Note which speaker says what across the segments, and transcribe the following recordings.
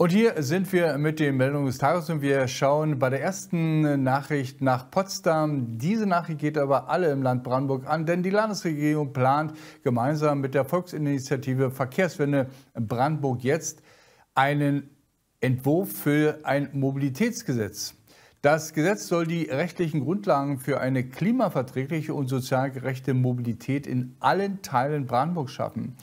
Speaker 1: Und hier sind wir mit den Meldungen des Tages und wir schauen bei der ersten Nachricht nach Potsdam. Diese Nachricht geht aber alle im Land Brandenburg an, denn die Landesregierung plant gemeinsam mit der Volksinitiative Verkehrswende Brandenburg jetzt einen Entwurf für ein Mobilitätsgesetz. Das Gesetz soll die rechtlichen Grundlagen für eine klimaverträgliche und sozial gerechte Mobilität in allen Teilen Brandenburg schaffen.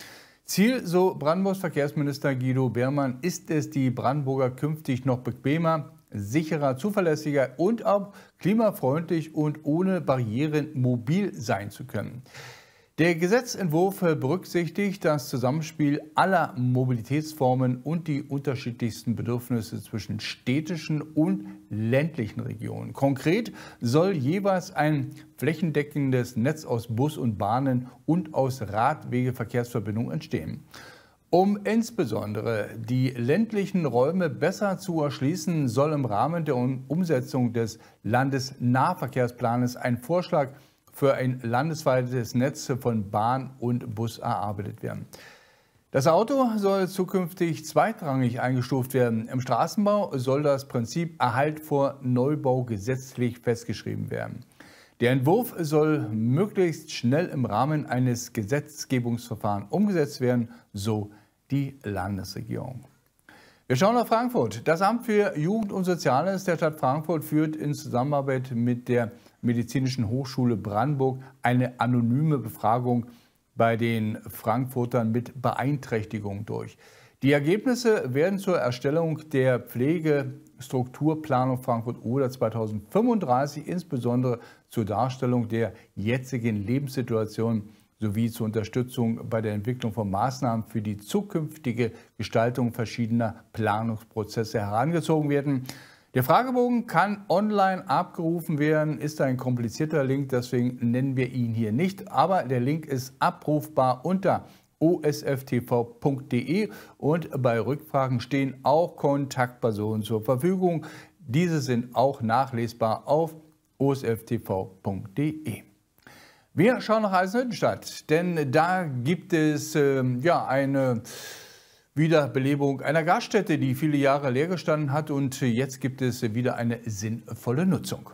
Speaker 1: Ziel, so Brandenburgs Verkehrsminister Guido Beermann, ist es, die Brandenburger künftig noch bequemer, sicherer, zuverlässiger und auch klimafreundlich und ohne Barrieren mobil sein zu können. Der Gesetzentwurf berücksichtigt das Zusammenspiel aller Mobilitätsformen und die unterschiedlichsten Bedürfnisse zwischen städtischen und ländlichen Regionen. Konkret soll jeweils ein flächendeckendes Netz aus Bus und Bahnen und aus Radwegeverkehrsverbindungen entstehen. Um insbesondere die ländlichen Räume besser zu erschließen, soll im Rahmen der Umsetzung des Landesnahverkehrsplanes ein Vorschlag für ein landesweites Netz von Bahn und Bus erarbeitet werden. Das Auto soll zukünftig zweitrangig eingestuft werden. Im Straßenbau soll das Prinzip Erhalt vor Neubau gesetzlich festgeschrieben werden. Der Entwurf soll möglichst schnell im Rahmen eines Gesetzgebungsverfahrens umgesetzt werden, so die Landesregierung. Wir schauen nach Frankfurt. Das Amt für Jugend und Soziales der Stadt Frankfurt führt in Zusammenarbeit mit der Medizinischen Hochschule Brandenburg eine anonyme Befragung bei den Frankfurtern mit Beeinträchtigung durch. Die Ergebnisse werden zur Erstellung der Pflegestrukturplanung Frankfurt-Oder 2035, insbesondere zur Darstellung der jetzigen Lebenssituation sowie zur Unterstützung bei der Entwicklung von Maßnahmen für die zukünftige Gestaltung verschiedener Planungsprozesse herangezogen werden. Der Fragebogen kann online abgerufen werden, ist ein komplizierter Link, deswegen nennen wir ihn hier nicht, aber der Link ist abrufbar unter osftv.de und bei Rückfragen stehen auch Kontaktpersonen zur Verfügung. Diese sind auch nachlesbar auf osftv.de. Wir schauen nach Eisenhüttenstadt, denn da gibt es äh, ja eine Wiederbelebung einer Gaststätte, die viele Jahre leer gestanden hat und jetzt gibt es wieder eine sinnvolle Nutzung.